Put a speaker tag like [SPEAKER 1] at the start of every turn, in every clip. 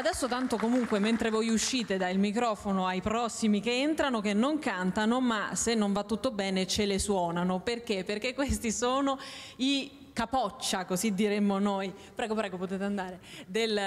[SPEAKER 1] adesso tanto comunque mentre voi uscite dal microfono ai prossimi che entrano che non cantano ma se non va tutto bene ce le suonano perché? Perché questi sono i capoccia, così diremmo noi, prego prego potete andare, del,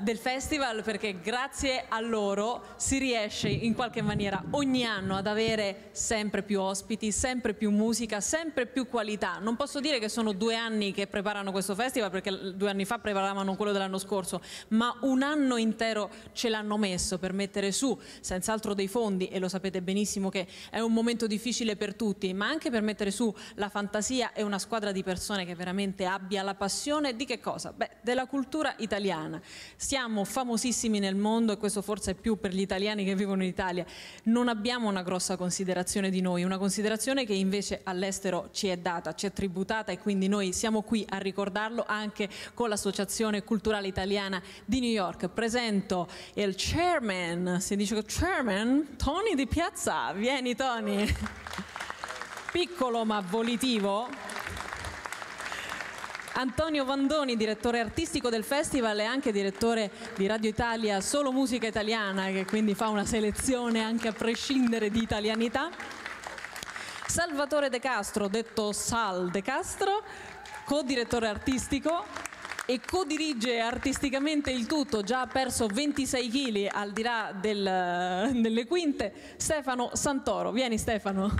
[SPEAKER 1] del, festival perché grazie a loro si riesce in qualche maniera ogni anno ad avere sempre più ospiti, sempre più musica, sempre più qualità. Non posso dire che sono due anni che preparano questo festival perché due anni fa preparavano quello dell'anno scorso, ma un anno intero ce l'hanno messo per mettere su senz'altro dei fondi e lo sapete benissimo che è un momento difficile per tutti, ma anche per mettere su la fantasia e una squadra di persone che veramente veramente abbia la passione di che cosa? Beh, della cultura italiana. Siamo famosissimi nel mondo e questo forse è più per gli italiani che vivono in Italia. Non abbiamo una grossa considerazione di noi, una considerazione che invece all'estero ci è data, ci è tributata e quindi noi siamo qui a ricordarlo anche con l'Associazione Culturale Italiana di New York. Presento il chairman, si dice chairman, Tony Di Piazza. Vieni Tony. Piccolo ma volitivo, Antonio Vandoni, direttore artistico del festival e anche direttore di Radio Italia Solo Musica Italiana, che quindi fa una selezione anche a prescindere di italianità. Salvatore De Castro, detto Sal De Castro, co-direttore artistico e co-dirige artisticamente il tutto, già ha perso 26 kg al di là del, delle quinte, Stefano Santoro. Vieni Stefano.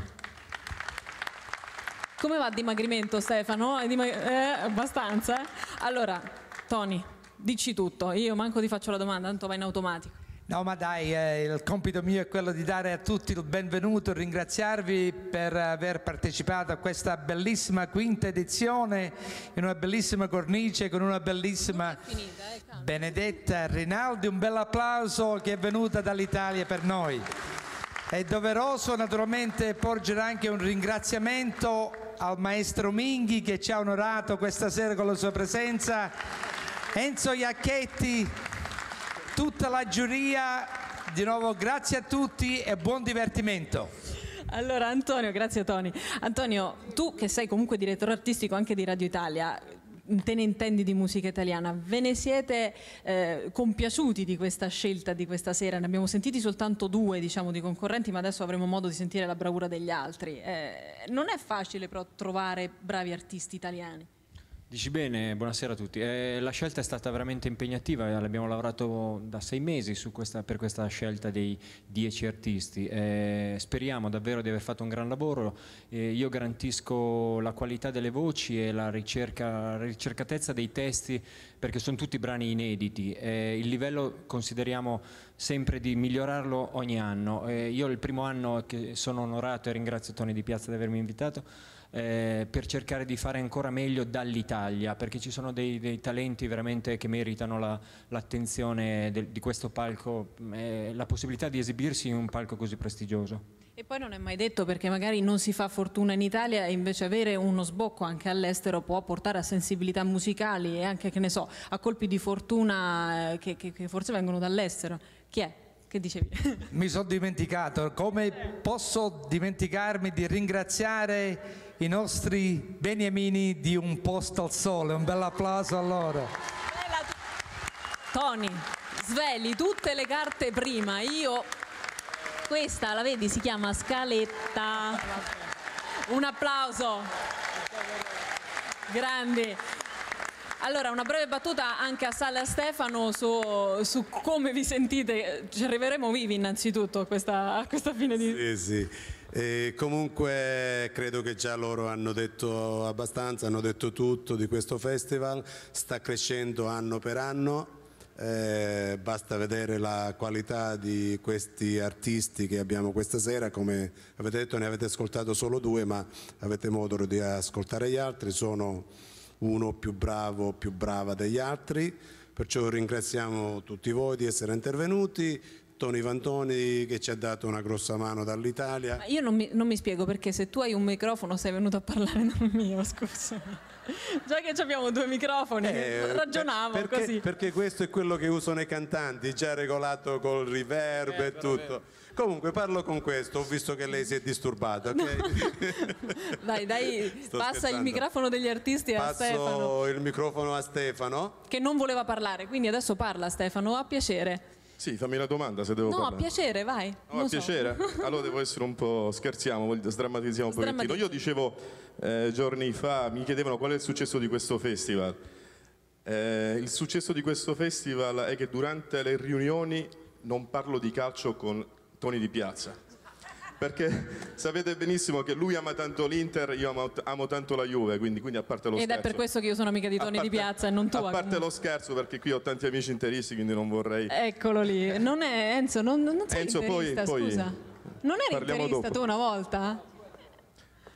[SPEAKER 1] Come va il dimagrimento Stefano? Dimag eh, abbastanza? Eh? Allora, Tony, dici tutto, io manco ti faccio la domanda, tanto va in automatico.
[SPEAKER 2] No, ma dai, eh, il compito mio è quello di dare a tutti il benvenuto, ringraziarvi per aver partecipato a questa bellissima quinta edizione in una bellissima cornice con una bellissima finita, eh, Benedetta Rinaldi, un bel applauso che è venuta dall'Italia per noi. È doveroso naturalmente porgere anche un ringraziamento al maestro Minghi che ci ha onorato questa sera con la sua presenza, Enzo Iacchetti, tutta la giuria, di nuovo grazie a tutti e buon divertimento.
[SPEAKER 1] Allora Antonio, grazie Tony. Antonio, tu che sei comunque direttore artistico anche di Radio Italia, te ne intendi di musica italiana, ve ne siete eh, compiaciuti di questa scelta di questa sera? Ne abbiamo sentiti soltanto due diciamo, di concorrenti, ma adesso avremo modo di sentire la bravura degli altri. Eh, non è facile però trovare bravi artisti italiani.
[SPEAKER 2] Dici bene, buonasera a tutti. Eh, la scelta è stata veramente impegnativa, eh, abbiamo lavorato da sei mesi questa, per questa scelta dei dieci artisti. Eh, speriamo davvero di aver fatto un gran lavoro. Eh, io garantisco la qualità delle voci e la, ricerca, la ricercatezza dei testi perché sono tutti brani inediti. Eh, il livello consideriamo sempre di migliorarlo ogni anno. Eh, io il primo anno che sono onorato e ringrazio Tony Di Piazza di avermi invitato eh, per cercare di fare ancora meglio dall'Italia, perché ci sono dei, dei talenti veramente che meritano l'attenzione la, di questo palco, eh, la possibilità di esibirsi in un palco così prestigioso.
[SPEAKER 1] E poi non è mai detto perché magari non si fa fortuna in Italia e invece avere uno sbocco anche all'estero può portare a sensibilità musicali e anche, che ne so, a colpi di fortuna eh, che, che, che forse vengono dall'estero. Chi è? Che dicevi?
[SPEAKER 2] Mi sono dimenticato. Come posso dimenticarmi di ringraziare i nostri beniamini di Un Posto al Sole? Un bel applauso a loro.
[SPEAKER 1] Tony, sveli tutte le carte prima. Io questa, la vedi, si chiama Scaletta. Un applauso. Grande. Allora, una breve battuta anche a Sala Stefano su, su, come vi sentite. Ci arriveremo vivi innanzitutto a questa, a questa fine di...
[SPEAKER 3] Sì, sì. E comunque credo che già loro hanno detto abbastanza, hanno detto tutto di questo festival, sta crescendo anno per anno eh, basta vedere la qualità di questi artisti che abbiamo questa sera, come avete detto ne avete ascoltato solo due ma avete modo di ascoltare gli altri, sono uno più bravo, più brava degli altri, perciò ringraziamo tutti voi di essere intervenuti, Tony Fantoni che ci ha dato una grossa mano dall'Italia. Ma
[SPEAKER 1] io non mi, non mi, spiego perché se tu hai un microfono sei venuto a parlare non mio, scusa. Già che abbiamo due microfoni, eh, ragionavo per, perché, così.
[SPEAKER 3] Perché questo è quello che usano i cantanti, già regolato col reverb eh, e tutto. Vero. Comunque parlo con questo, ho visto che lei si è disturbata. Okay? No.
[SPEAKER 1] dai, dai, Sto passa scherzando. il microfono degli artisti Passo a Stefano. Passo
[SPEAKER 3] il microfono a Stefano.
[SPEAKER 1] Che non voleva parlare, quindi adesso parla Stefano, a piacere.
[SPEAKER 3] Sì, fammi la domanda se devo no, parlare. No, a
[SPEAKER 1] piacere, vai. No, a so. piacere.
[SPEAKER 3] Allora devo essere un po'... scherziamo, sdrammatizziamo un Sdrammatizz pochettino. Io dicevo eh, giorni fa, mi chiedevano qual è il successo di questo festival. Eh, il successo di questo festival è che durante le riunioni non parlo di calcio con Toni di Piazza perché sapete benissimo che lui ama tanto l'Inter, io amo, amo tanto la Juve, quindi, quindi a parte lo Ed scherzo. Ed è per
[SPEAKER 1] questo che io sono amica di Toni parte, di Piazza e non tua. A parte
[SPEAKER 3] lo scherzo perché qui ho tanti amici interisti, quindi non vorrei...
[SPEAKER 1] Eccolo lì, non è Enzo, non, non sei Enzo, poi, poi, Non eri interista dopo. tu una volta?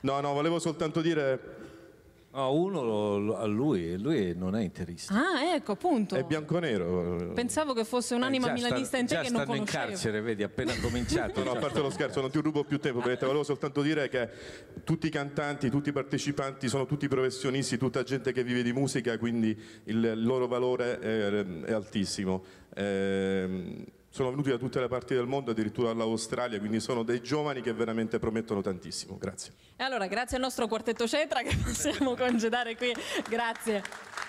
[SPEAKER 3] No, no, volevo soltanto dire No, uno a lui, lui non è interista. Ah, ecco, appunto. È bianco-nero.
[SPEAKER 1] Pensavo che fosse un'anima eh, milanista in te che non conoscevo. in carcere,
[SPEAKER 3] vedi, appena cominciato. no, no, a parte lo scherzo, non ti rubo più tempo, perché volevo soltanto dire che tutti i cantanti, tutti i partecipanti sono tutti professionisti, tutta gente che vive di musica, quindi il loro valore è, è altissimo. Ehm sono venuti da tutte le parti del mondo, addirittura dall'Australia, quindi sono dei giovani che veramente promettono tantissimo. Grazie.
[SPEAKER 1] E allora, grazie al nostro quartetto Cetra che possiamo congedare qui. Grazie.